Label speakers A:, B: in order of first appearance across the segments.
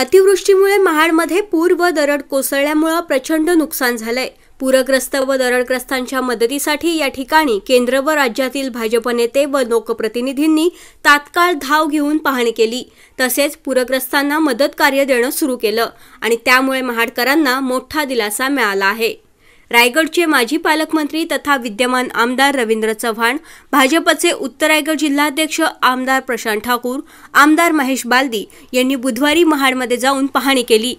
A: अतिवृष्टीमुळे महाडमध्ये पूर व दरड कोसळल्यामुळं प्रचंड नुकसान झालंय पूरग्रस्त व दरडग्रस्तांच्या मदतीसाठी या ठिकाणी केंद्र व राज्यातील भाजप नेते व लोकप्रतिनिधींनी तात्काळ धाव घेऊन पाहणी केली तसेच पूरग्रस्तांना मदत कार्य देणं सुरू केलं आणि त्यामुळे महाडकरांना मोठा दिलासा मिळाला आहे रायगडचे माजी पालकमंत्री तथा विद्यमान आमदार रवींद्र चव्हाण भाजपचे उत्तर रायगड जिल्हाध्यक्ष आमदार प्रशांत ठाकूर आमदार महेश बालदी यांनी बुधवारी महाडमध्ये जाऊन पाहणी केली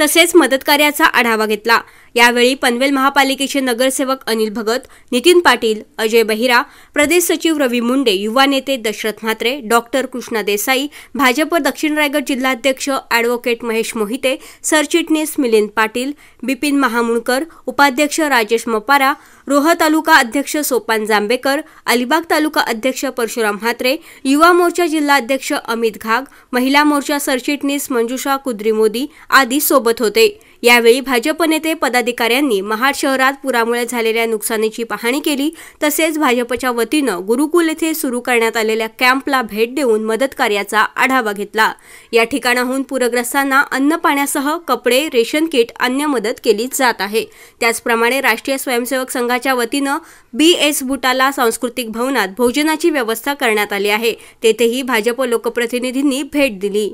A: तसेच मदतकार्याचा आढावा घेतला यावेळी पनवेल महापालिकेचे नगरसेवक अनिल भगत नितीन पाटील अजय बहिरा प्रदेश सचिव रवी मुंडे युवा नेते दशरथ म्हात्रे डॉक्टर कृष्णा देसाई भाजप दक्षिण रायगड जिल्हाध्यक्ष अॅडव्होकेट महेश मोहिते सरचिटणीस मिलिंद पाटील बिपिन महामुणकर उपाध्यक्ष राजेश मपारा रोह तालुका अध्यक्ष सोपान जांबेकर अलिबाग तालुका अध्यक्ष परशुराम म्हात्रे युवा मोर्चा जिल्हाध्यक्ष अमित घाग महिला मोर्चा सरचिटणीस मंजुषा कुद्री मोदी आदी सोबत होते यावेळी भाजप नेते पदाधिकाऱ्यांनी महाड शहरात पुरामुळे झालेल्या नुकसानीची पाहणी केली तसेच भाजपच्या वतीनं गुरुकुल येथे सुरू करण्यात आलेल्या कॅम्पला भेट देऊन मदत कार्याचा आढावा घेतला या ठिकाणाहून पूरग्रस्तांना अन्न पाण्यासह कपडे रेशन किट अन्य मदत केली जात आहे त्याचप्रमाणे राष्ट्रीय स्वयंसेवक संघाच्या वतीनं बी एस बुटाला सांस्कृतिक भवनात भोजनाची व्यवस्था करण्यात आली आहे तेथेही भाजप लोकप्रतिनिधींनी भेट दिली